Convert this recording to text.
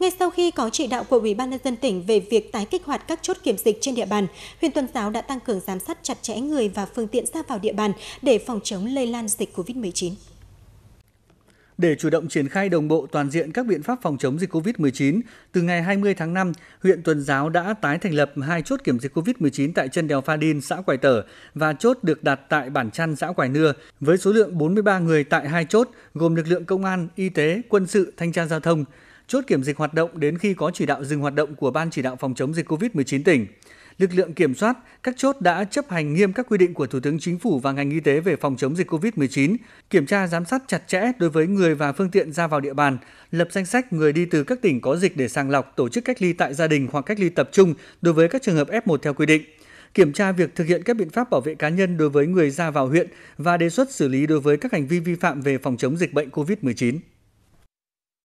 Ngay sau khi có chỉ đạo của Ủy ban nhân dân tỉnh về việc tái kích hoạt các chốt kiểm dịch trên địa bàn, huyện Tuần Giáo đã tăng cường giám sát chặt chẽ người và phương tiện ra vào địa bàn để phòng chống lây lan dịch COVID-19. Để chủ động triển khai đồng bộ toàn diện các biện pháp phòng chống dịch COVID-19, từ ngày 20 tháng 5, huyện Tuần Giáo đã tái thành lập hai chốt kiểm dịch COVID-19 tại chân đèo Pha Đin, xã quài Tở và chốt được đặt tại Bản Chăn, xã quài Nưa, với số lượng 43 người tại hai chốt, gồm lực lượng công an, y tế, quân sự, thanh tra giao thông. Chốt kiểm dịch hoạt động đến khi có chỉ đạo dừng hoạt động của Ban chỉ đạo phòng chống dịch COVID-19 tỉnh. Lực lượng kiểm soát, các chốt đã chấp hành nghiêm các quy định của Thủ tướng Chính phủ và ngành y tế về phòng chống dịch COVID-19, kiểm tra giám sát chặt chẽ đối với người và phương tiện ra vào địa bàn, lập danh sách người đi từ các tỉnh có dịch để sàng lọc, tổ chức cách ly tại gia đình hoặc cách ly tập trung đối với các trường hợp F1 theo quy định kiểm tra việc thực hiện các biện pháp bảo vệ cá nhân đối với người ra vào huyện và đề xuất xử lý đối với các hành vi vi phạm về phòng chống dịch bệnh COVID-19.